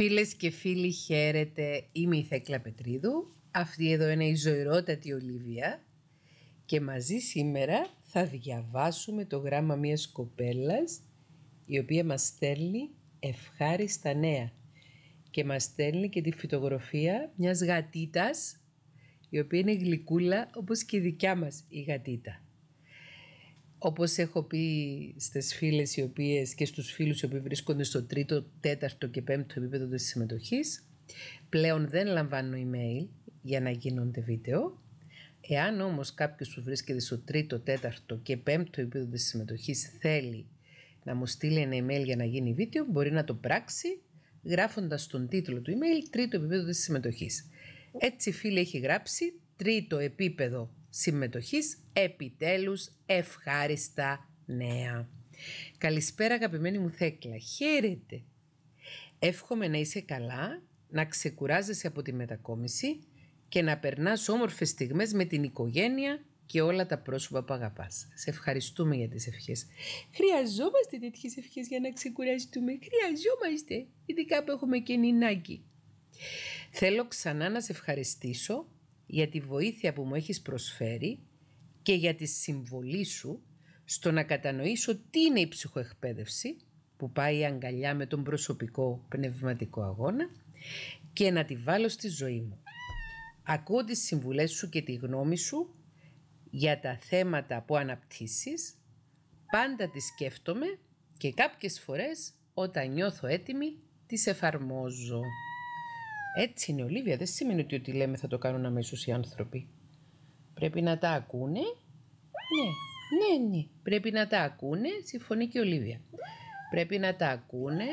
Φίλες και φίλοι χαίρετε, είμαι η Θέκλα Πετρίδου, αυτή εδώ είναι η ζωηρότατη Ολίβια και μαζί σήμερα θα διαβάσουμε το γράμμα μιας κοπέλας η οποία μας στέλνει ευχάριστα νέα και μας στέλνει και τη φωτογραφία μιας γατίτας η οποία είναι γλυκούλα όπως και η δικιά μας η γατίτα. Όπως έχω πει στις φίλες και στους φίλους οι οποίοι βρίσκονται στο τρίτο, τέταρτο και πέμπτο επίπεδο της συμμετοχής, πλέον δεν λαμβάνω email για να γίνονται βίντεο. Εάν όμως κάποιος που βρίσκεται στο τρίτο, τέταρτο και πέμπτο επίπεδο της συμμετοχής θέλει να μου στείλει ένα email για να γίνει βίντεο, μπορεί να το πράξει γράφοντας τον τίτλο του email τρίτο επίπεδο της συμμετοχής. Έτσι φίλε έχει γράψει τρίτο επίπεδο συμμετοχής επιτέλους ευχάριστα νέα. Καλησπέρα αγαπημένη μου Θέκλα, χαίρετε. Εύχομαι να είσαι καλά, να ξεκουράζεσαι από τη μετακόμιση και να περνάς όμορφες στιγμές με την οικογένεια και όλα τα πρόσωπα που αγαπάς. Σε ευχαριστούμε για τις ευχές. Χρειαζόμαστε τέτοιες ευχές για να ξεκουραστούμε. Χρειαζόμαστε, ειδικά που έχουμε και νινάκι. Θέλω ξανά να σε ευχαριστήσω για τη βοήθεια που μου έχεις προσφέρει και για τη συμβολή σου στο να κατανοήσω τι είναι η ψυχοεκπαίδευση που πάει αγκαλιά με τον προσωπικό πνευματικό αγώνα και να τη βάλω στη ζωή μου. Ακούω τις συμβουλές σου και τη γνώμη σου για τα θέματα που αναπτύσσεις, πάντα τις σκέφτομαι και κάποιες φορές όταν νιώθω έτοιμη τις εφαρμόζω. Έτσι είναι, Ολίβια. Δεν σημαίνει ότι ό,τι λέμε θα το κάνουν αμέσως οι άνθρωποι. Πρέπει να τα ακούνε. Ναι, ναι, ναι. Πρέπει να τα ακούνε. Συμφωνεί και η Ολίβια. Πρέπει να τα ακούνε.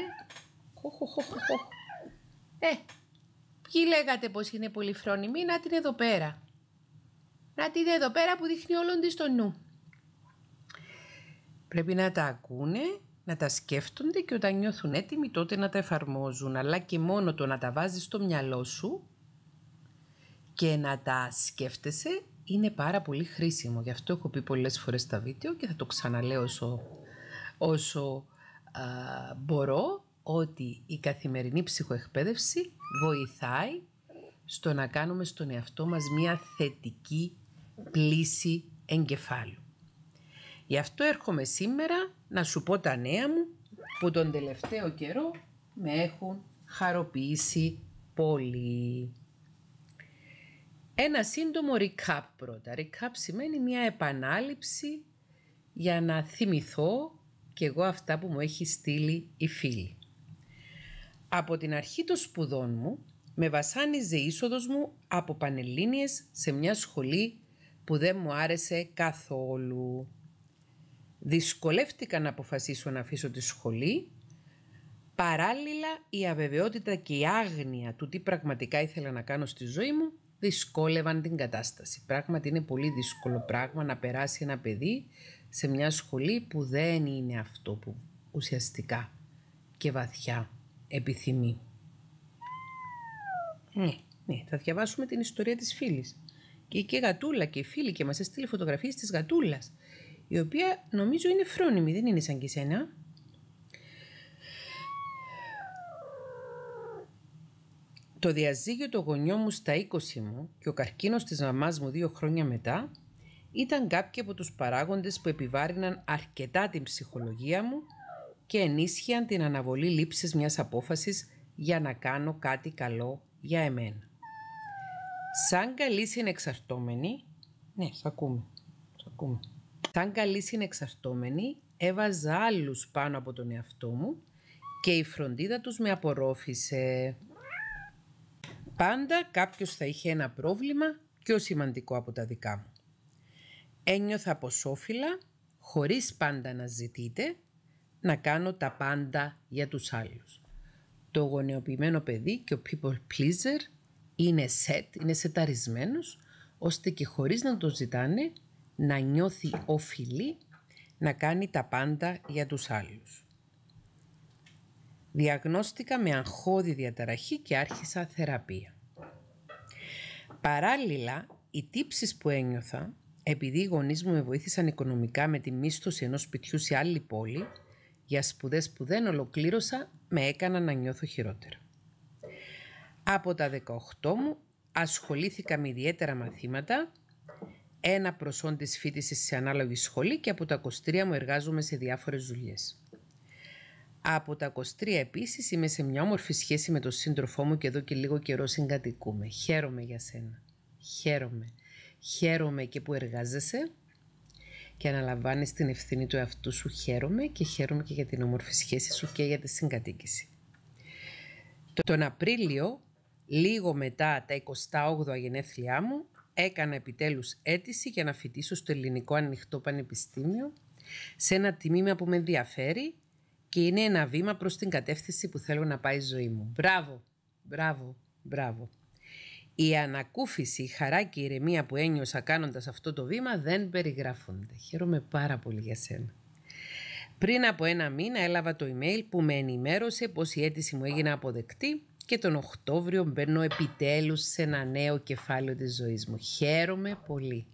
Ε, ποιοι λέγατε πως είναι πολύ φρόνιμη Να την εδώ πέρα. Να την εδώ πέρα που δείχνει όλον της στο νου. Πρέπει να τα ακούνε να τα σκέφτονται και όταν νιώθουν έτοιμοι τότε να τα εφαρμόζουν. Αλλά και μόνο το να τα βάζεις στο μυαλό σου και να τα σκέφτεσαι είναι πάρα πολύ χρήσιμο. Γι' αυτό έχω πει πολλές φορές στα βίντεο και θα το ξαναλέω όσο, όσο μπορώ ότι η καθημερινή ψυχοεκπαίδευση βοηθάει στο να κάνουμε στον εαυτό μας μια θετική πλήση εγκεφάλου. Γι' αυτό έρχομαι σήμερα να σου πω τα νέα μου που τον τελευταίο καιρό με έχουν χαροποιήσει πολύ. Ένα σύντομο recap πρώτα. Recap σημαίνει μια επανάληψη για να θυμηθώ και εγώ αυτά που μου έχει στείλει η φίλη. Από την αρχή των σπουδών μου με βασάνιζε η είσοδος μου από πανελλήνιες σε μια σχολή που δεν μου άρεσε καθόλου. Δυσκολεύτηκα να αποφασίσω να αφήσω τη σχολή. Παράλληλα, η αβεβαιότητα και η άγνοια του τι πραγματικά ήθελα να κάνω στη ζωή μου δυσκόλευαν την κατάσταση. Πράγματι είναι πολύ δύσκολο πράγμα να περάσει ένα παιδί σε μια σχολή που δεν είναι αυτό που ουσιαστικά και βαθιά επιθυμεί. Ναι, ναι, θα διαβάσουμε την ιστορία της φίλης. Και η γατούλα και η φίλη και μας έστειλε φωτογραφίες της γατούλας η οποία νομίζω είναι φρόνιμη, δεν είναι σαν και σένα. Το διαζύγιο το γονιό μου στα 20 μου και ο καρκίνος της μαμάς μου δύο χρόνια μετά ήταν κάποιοι από τους παράγοντες που επιβάρυναν αρκετά την ψυχολογία μου και ενίσχυαν την αναβολή λήψης μιας απόφασης για να κάνω κάτι καλό για εμένα. Σαν καλή συνεξαρτώμενη, ναι, σ' ακούμε, σ' ακούμε. Σαν καλή συνεξαρτώμενη έβαζα άλλους πάνω από τον εαυτό μου και η φροντίδα τους με απορρόφησε. Πάντα κάποιος θα είχε ένα πρόβλημα πιο σημαντικό από τα δικά μου. Ένιωθα όφυλα, χωρίς πάντα να ζητείτε, να κάνω τα πάντα για τους άλλους. Το γονεοποιημένο παιδί και ο people pleaser είναι σετ, είναι σεταρισμένος, ώστε και χωρίς να το ζητάνε να νιώθει οφειλή να κάνει τα πάντα για τους άλλους. Διαγνώστηκα με αγχώδη διαταραχή και άρχισα θεραπεία. Παράλληλα, οι τύψεις που ένιωθα, επειδή οι γονείς μου με βοήθησαν οικονομικά με τη μίσθωση ενός σπιτιού σε άλλη πόλη, για σπουδές που δεν ολοκλήρωσα, με έκαναν να νιώθω χειρότερα. Από τα 18 μου ασχολήθηκα με ιδιαίτερα μαθήματα ένα προσόν της φίτησης σε ανάλογη σχολή και από τα 23 μου εργάζομαι σε διάφορες δουλειές. Από τα 23 επίσης είμαι σε μια όμορφη σχέση με τον σύντροφό μου και εδώ και λίγο καιρό συγκατοικούμε. Χαίρομαι για σένα. Χαίρομαι. Χαίρομαι και που εργάζεσαι και αναλαμβάνεις την ευθύνη του εαυτού σου. Χαίρομαι και χαίρομαι και για την όμορφη σχέση σου και για τη συγκατοίκηση. Τον Απρίλιο, λίγο μετά τα 28 γενέθλιά μου, έκανα επιτέλους αίτηση για να φοιτήσω στο Ελληνικό Ανοιχτό Πανεπιστήμιο σε ένα τιμήμα που με ενδιαφέρει και είναι ένα βήμα προς την κατεύθυνση που θέλω να πάει η ζωή μου. Μπράβο, μπράβο, μπράβο. Η ανακούφιση, η χαρά και η ηρεμία που ένιωσα κάνοντας αυτό το βήμα δεν περιγράφονται. Χαίρομαι πάρα πολύ για σένα. Πριν από ένα μήνα έλαβα το email που με ενημέρωσε πως η αίτηση μου έγινε αποδεκτή και τον Οκτώβριο μπαίνω επιτέλους σε ένα νέο κεφάλαιο της ζωής μου. Χαίρομαι πολύ.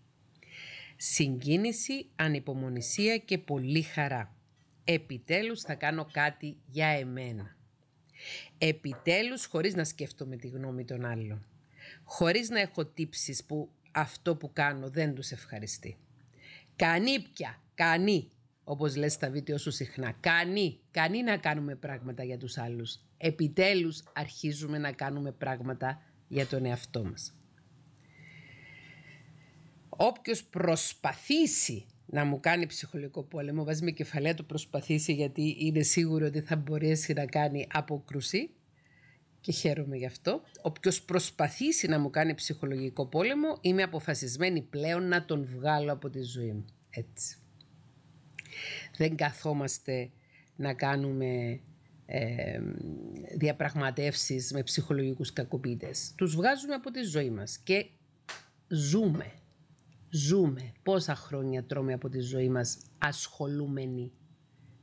Συγκίνηση, ανυπομονησία και πολύ χαρά. Επιτέλους θα κάνω κάτι για εμένα. Επιτέλους χωρίς να σκέφτομαι τη γνώμη των άλλων. Χωρίς να έχω τύψεις που αυτό που κάνω δεν τους ευχαριστεί. Κανεί πια, κανεί όπως λες στα βίντεο σου συχνά, κάνει, κάνει να κάνουμε πράγματα για τους άλλους. Επιτέλους αρχίζουμε να κάνουμε πράγματα για τον εαυτό μας. Όποιος προσπαθήσει να μου κάνει ψυχολογικό πόλεμο, βάζει με κεφαλαία το προσπαθήσει γιατί είναι σίγουρο ότι θα μπορέσει να κάνει αποκρουσή και χαίρομαι γι' αυτό. Όποιος προσπαθήσει να μου κάνει ψυχολογικό πόλεμο, είμαι αποφασισμένη πλέον να τον βγάλω από τη ζωή μου. Έτσι. Δεν καθόμαστε να κάνουμε ε, διαπραγματεύσεις με ψυχολογικούς κακοποιητές. Τους βγάζουμε από τη ζωή μας και ζούμε. Ζούμε. Πόσα χρόνια τρώμε από τη ζωή μας ασχολούμενοι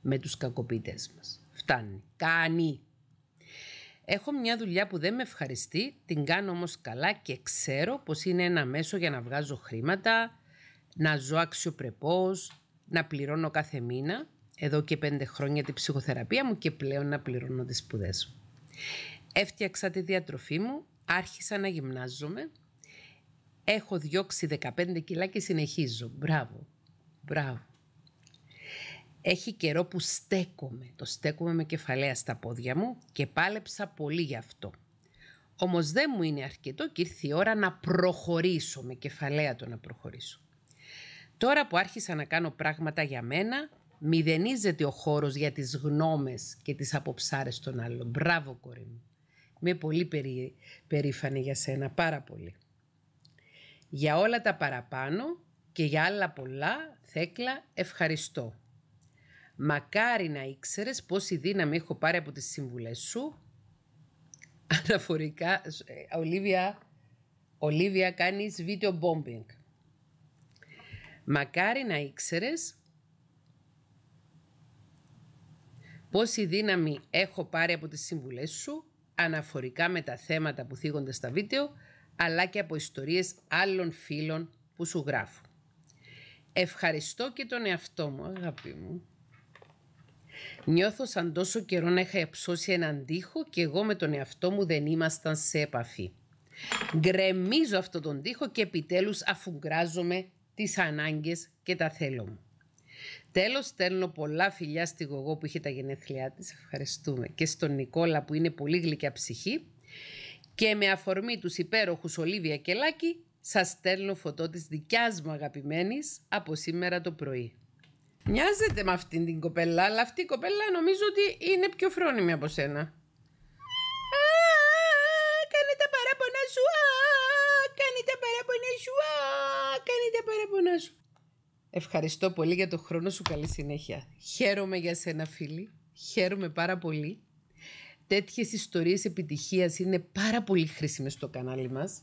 με τους κακοποιητές μας. Φτάνει. Κάνει. Έχω μια δουλειά που δεν με ευχαριστεί, την κάνω όμως καλά και ξέρω πως είναι ένα μέσο για να βγάζω χρήματα, να ζω αξιοπρεπώς, να πληρώνω κάθε μήνα εδώ και πέντε χρόνια την ψυχοθεραπεία μου και πλέον να πληρώνω τις σπουδές μου. Έφτιαξα τη διατροφή μου, άρχισα να γυμνάζομαι, έχω διώξει 15 κιλά και συνεχίζω. Μπράβο, μπράβο. Έχει καιρό που στέκομαι, το στέκομαι με κεφαλαία στα πόδια μου και πάλεψα πολύ γι' αυτό. Όμως δεν μου είναι αρκετό και ήρθε η ώρα να προχωρήσω, με κεφαλαία το να προχωρήσω. Τώρα που άρχισα να κάνω πράγματα για μένα, μηδενίζεται ο χώρος για τις γνώμες και τις αποψάρες των άλλων. Μπράβο κορή μου. Είμαι πολύ περί... περήφανη για σένα, πάρα πολύ. Για όλα τα παραπάνω και για άλλα πολλά, Θέκλα, ευχαριστώ. Μακάρι να ήξερες πόση δύναμη έχω πάρει από τις συμβουλές σου. Αναφορικά, ε, Ολίβια, Ολίβια κάνεις βίντεο bombing. Μακάρι να ήξερες πόση δύναμη έχω πάρει από τις συμβουλές σου αναφορικά με τα θέματα που θίγονται στα βίντεο αλλά και από ιστορίες άλλων φίλων που σου γράφω. Ευχαριστώ και τον εαυτό μου, αγάπη μου. Νιώθω σαν τόσο καιρό να είχα ψώσει έναν τοίχο και εγώ με τον εαυτό μου δεν ήμασταν σε επαφή. Γκρεμίζω αυτόν τον τοίχο και επιτέλους αφουγκράζομαι τις ανάγκες και τα θέλω μου. Τέλος, στέλνω πολλά φιλιά στη Γογό που είχε τα γενέθλιά της, ευχαριστούμε, και στον Νικόλα που είναι πολύ γλυκιά ψυχή και με αφορμή τους υπέροχους Ολίβια και Λάκη σας στέλνω φωτό της δικιάς μου αγαπημένης από σήμερα το πρωί. Μοιάζεται με αυτήν την κοπέλα, αλλά αυτή η κοπέλα νομίζω ότι είναι πιο φρόνιμη από σένα. Ευχαριστώ πολύ για το χρόνο σου. Καλή συνέχεια. Χαίρομαι για σένα φίλη. Χαίρομαι πάρα πολύ. Τέτοιες ιστορίες επιτυχίας είναι πάρα πολύ χρήσιμες στο κανάλι μας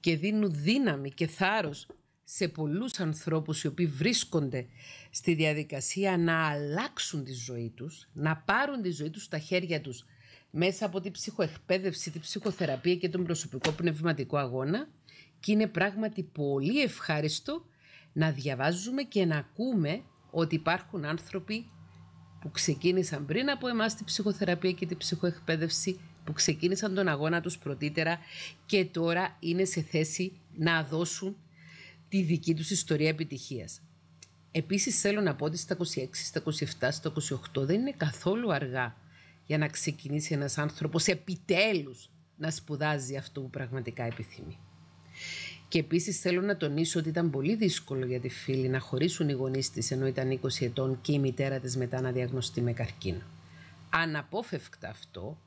και δίνουν δύναμη και θάρρος σε πολλούς ανθρώπους οι οποίοι βρίσκονται στη διαδικασία να αλλάξουν τη ζωή τους, να πάρουν τη ζωή τους στα χέρια τους μέσα από την ψυχοεκπαίδευση, την ψυχοθεραπεία και τον προσωπικό πνευματικό αγώνα και είναι πράγματι πολύ ευχάριστο να διαβάζουμε και να ακούμε ότι υπάρχουν άνθρωποι που ξεκίνησαν πριν από εμάς την ψυχοθεραπεία και την ψυχοεκπαίδευση, που ξεκίνησαν τον αγώνα τους πρωτήτερα και τώρα είναι σε θέση να δώσουν τη δική τους ιστορία επιτυχίας. Επίσης θέλω να πω ότι στα 26, στα 27, στα 28 δεν είναι καθόλου αργά για να ξεκινήσει ένας άνθρωπος επιτέλους να σπουδάζει αυτό που πραγματικά επιθυμεί. Και επίσης θέλω να τονίσω ότι ήταν πολύ δύσκολο για τη φίλη να χωρίσουν οι γονείς της ενώ ήταν 20 ετών και η μητέρα της μετά να διαγνωστεί με καρκίνο. Αναπόφευκτα αυτό,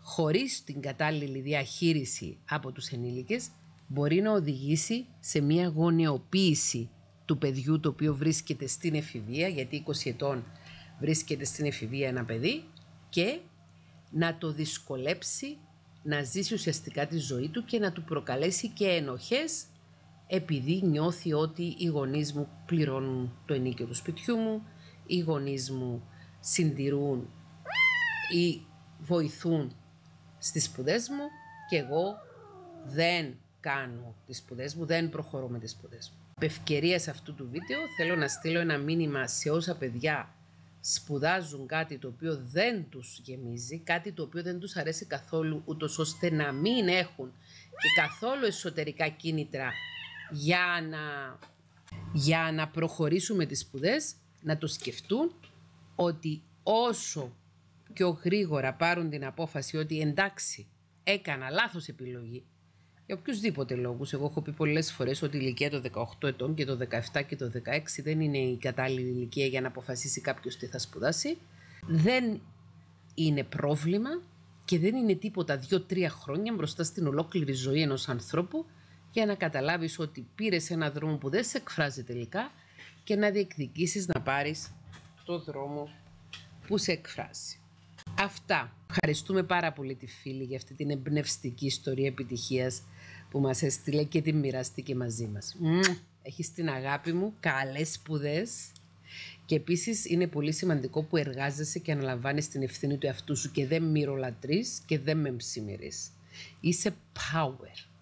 χωρίς την κατάλληλη διαχείριση από τους ενήλικες, μπορεί να οδηγήσει σε μια γονεοποίηση του παιδιού το οποίο βρίσκεται στην εφηβεία, γιατί 20 ετών βρίσκεται στην εφηβεία ένα παιδί και να το δυσκολέψει να ζήσει ουσιαστικά τη ζωή του και να του προκαλέσει και ενοχές επειδή νιώθει ότι οι γονείς μου πληρώνουν το ενίκιο του σπιτιού μου, οι γονείς μου συντηρούν ή βοηθούν στις σπουδές μου και εγώ δεν κάνω τις σπουδές μου, δεν προχωρώ με τις σπουδές μου. Επ' σε αυτού του βίντεο θέλω να στείλω ένα μήνυμα σε όσα παιδιά σπουδάζουν κάτι το οποίο δεν τους γεμίζει, κάτι το οποίο δεν τους αρέσει καθόλου, ούτως ώστε να μην έχουν και καθόλου εσωτερικά κίνητρα για να, για να προχωρήσουμε τις σπουδές, να το σκεφτούν ότι όσο πιο γρήγορα πάρουν την απόφαση ότι εντάξει, έκανα λάθος επιλογή, για οποιουσδήποτε λόγους. Εγώ έχω πει πολλές φορές ότι η ηλικία των 18 ετών και το 17 και το 16 δεν είναι η κατάλληλη ηλικία για να αποφασίσει κάποιος τι θα σπουδάσει. Δεν είναι πρόβλημα και δεν είναι τίποτα δύο-τρία χρόνια μπροστά στην ολόκληρη ζωή ενός ανθρώπου για να καταλάβεις ότι πήρες ένα δρόμο που δεν σε εκφράζει τελικά και να διεκδικήσεις να πάρεις το δρόμο που σε εκφράζει. Αυτά. Ευχαριστούμε πάρα πολύ τη φίλη για αυτή την εμπνευστική ιστορία επιτυχίας που μας έστειλε και την μοιραστήκε μαζί μας. Έχεις την αγάπη μου, καλές σπουδές. Και επίσης είναι πολύ σημαντικό που εργάζεσαι και αναλαμβάνεις την ευθύνη του εαυτού σου και δεν μυρολατρείς και δεν με μεμψημυρεί. Είσαι power.